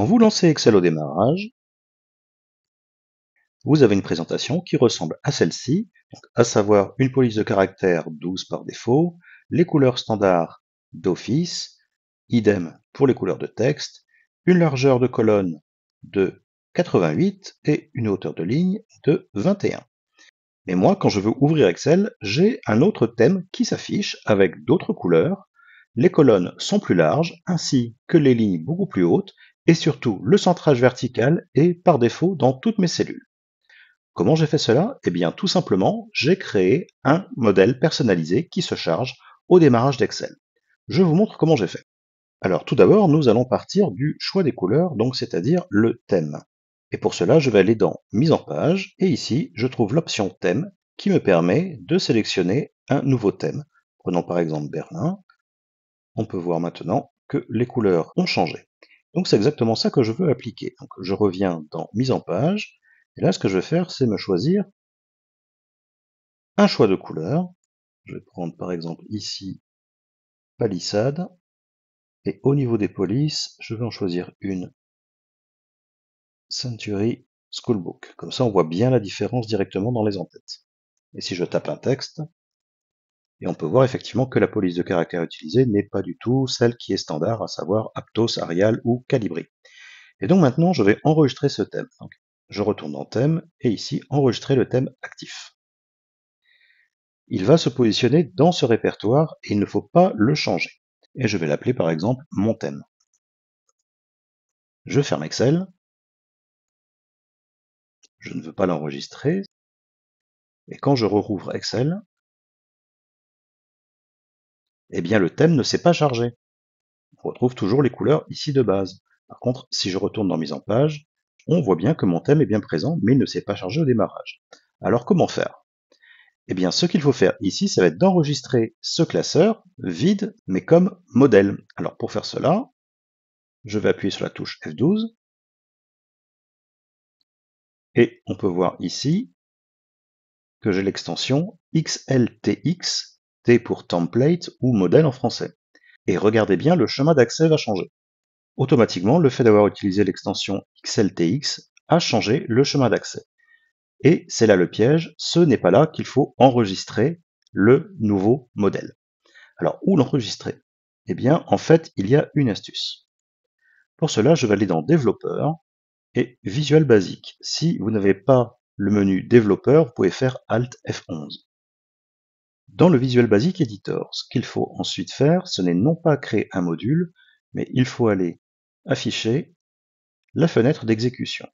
Quand vous lancez Excel au démarrage, vous avez une présentation qui ressemble à celle-ci, à savoir une police de caractère 12 par défaut, les couleurs standards d'office, idem pour les couleurs de texte, une largeur de colonne de 88 et une hauteur de ligne de 21. Mais moi, quand je veux ouvrir Excel, j'ai un autre thème qui s'affiche avec d'autres couleurs. Les colonnes sont plus larges, ainsi que les lignes beaucoup plus hautes, et surtout le centrage vertical est par défaut dans toutes mes cellules. Comment j'ai fait cela Et eh bien tout simplement, j'ai créé un modèle personnalisé qui se charge au démarrage d'Excel. Je vous montre comment j'ai fait. Alors tout d'abord, nous allons partir du choix des couleurs, donc c'est-à-dire le thème. Et pour cela, je vais aller dans Mise en page, et ici, je trouve l'option Thème qui me permet de sélectionner un nouveau thème. Prenons par exemple Berlin. On peut voir maintenant que les couleurs ont changé. Donc c'est exactement ça que je veux appliquer. Donc je reviens dans mise en page, et là ce que je vais faire, c'est me choisir un choix de couleur. Je vais prendre par exemple ici palissade, et au niveau des polices, je vais en choisir une Century Schoolbook. Comme ça, on voit bien la différence directement dans les entêtes. Et si je tape un texte, et on peut voir effectivement que la police de caractère utilisée n'est pas du tout celle qui est standard, à savoir Aptos, Arial ou Calibri. Et donc maintenant, je vais enregistrer ce thème. je retourne dans thème et ici, enregistrer le thème actif. Il va se positionner dans ce répertoire et il ne faut pas le changer. Et je vais l'appeler par exemple mon thème. Je ferme Excel. Je ne veux pas l'enregistrer. Et quand je rouvre Excel, eh bien le thème ne s'est pas chargé. On retrouve toujours les couleurs ici de base. Par contre, si je retourne dans mise en page, on voit bien que mon thème est bien présent, mais il ne s'est pas chargé au démarrage. Alors comment faire Eh bien ce qu'il faut faire ici, ça va être d'enregistrer ce classeur vide, mais comme modèle. Alors pour faire cela, je vais appuyer sur la touche F12, et on peut voir ici que j'ai l'extension xltx pour template ou modèle en français. Et regardez bien, le chemin d'accès va changer. Automatiquement, le fait d'avoir utilisé l'extension XLTX a changé le chemin d'accès. Et c'est là le piège, ce n'est pas là qu'il faut enregistrer le nouveau modèle. Alors, où l'enregistrer Eh bien, en fait, il y a une astuce. Pour cela, je vais aller dans Développeur et Visual Basic. Si vous n'avez pas le menu Développeur, vous pouvez faire Alt F11. Dans le Visual Basic Editor, ce qu'il faut ensuite faire, ce n'est non pas créer un module, mais il faut aller afficher la fenêtre d'exécution.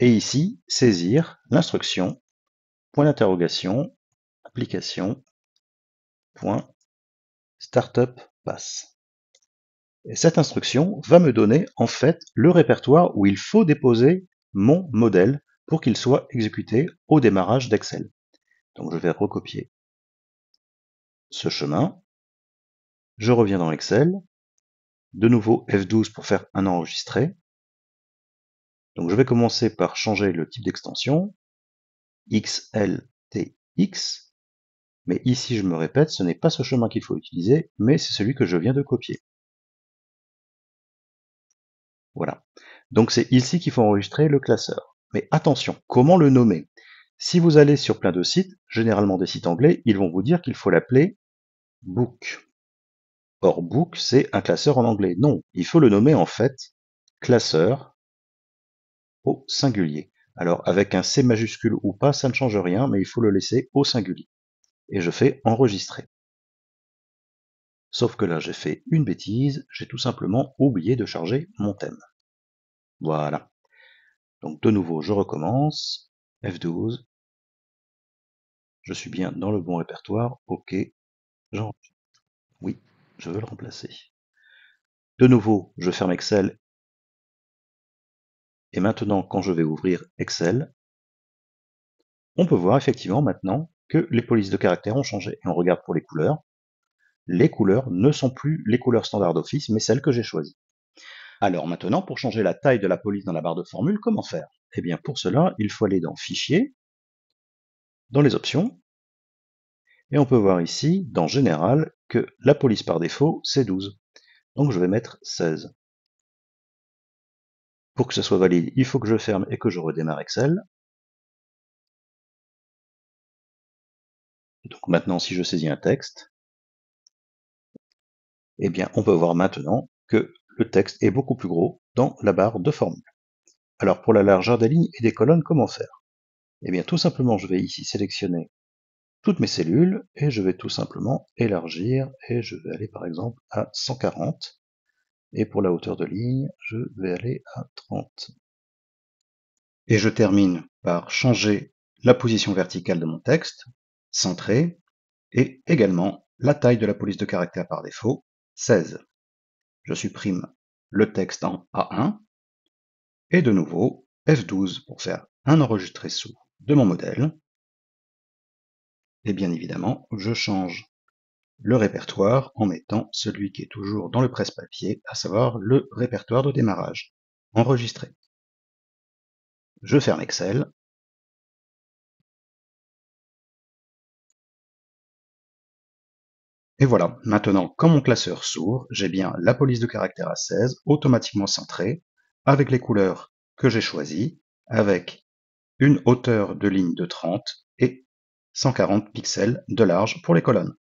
Et ici, saisir l'instruction, point d'interrogation, application, point, startup pass. Et cette instruction va me donner en fait le répertoire où il faut déposer mon modèle pour qu'il soit exécuté au démarrage d'Excel. Donc je vais recopier ce chemin. Je reviens dans Excel. De nouveau F12 pour faire un enregistré. Donc je vais commencer par changer le type d'extension. XLTX. Mais ici, je me répète, ce n'est pas ce chemin qu'il faut utiliser, mais c'est celui que je viens de copier. Voilà. Donc c'est ici qu'il faut enregistrer le classeur. Mais attention, comment le nommer Si vous allez sur plein de sites, généralement des sites anglais, ils vont vous dire qu'il faut l'appeler book. Or book, c'est un classeur en anglais. Non, il faut le nommer en fait classeur au singulier. Alors avec un C majuscule ou pas, ça ne change rien, mais il faut le laisser au singulier. Et je fais enregistrer. Sauf que là, j'ai fait une bêtise, j'ai tout simplement oublié de charger mon thème. Voilà. Donc de nouveau, je recommence. F12. Je suis bien dans le bon répertoire. OK, oui, je veux le remplacer. De nouveau, je ferme Excel. Et maintenant, quand je vais ouvrir Excel, on peut voir effectivement maintenant que les polices de caractères ont changé. Et on regarde pour les couleurs. Les couleurs ne sont plus les couleurs standard d'office, mais celles que j'ai choisies. Alors maintenant, pour changer la taille de la police dans la barre de formule, comment faire Eh bien pour cela, il faut aller dans Fichier, dans les options, et on peut voir ici, dans Général, que la police par défaut, c'est 12. Donc je vais mettre 16. Pour que ce soit valide, il faut que je ferme et que je redémarre Excel. Donc maintenant, si je saisis un texte, eh bien, on peut voir maintenant que le texte est beaucoup plus gros dans la barre de formule. Alors, pour la largeur des lignes et des colonnes, comment faire Eh bien, tout simplement, je vais ici sélectionner toutes mes cellules et je vais tout simplement élargir et je vais aller par exemple à 140 et pour la hauteur de ligne je vais aller à 30 et je termine par changer la position verticale de mon texte centré et également la taille de la police de caractère par défaut 16 je supprime le texte en A1 et de nouveau F12 pour faire un enregistré sous de mon modèle et bien évidemment, je change le répertoire en mettant celui qui est toujours dans le presse-papier, à savoir le répertoire de démarrage, enregistré. Je ferme Excel. Et voilà, maintenant, quand mon classeur s'ouvre, j'ai bien la police de caractère à 16 automatiquement centrée, avec les couleurs que j'ai choisies, avec une hauteur de ligne de 30 et 140 pixels de large pour les colonnes.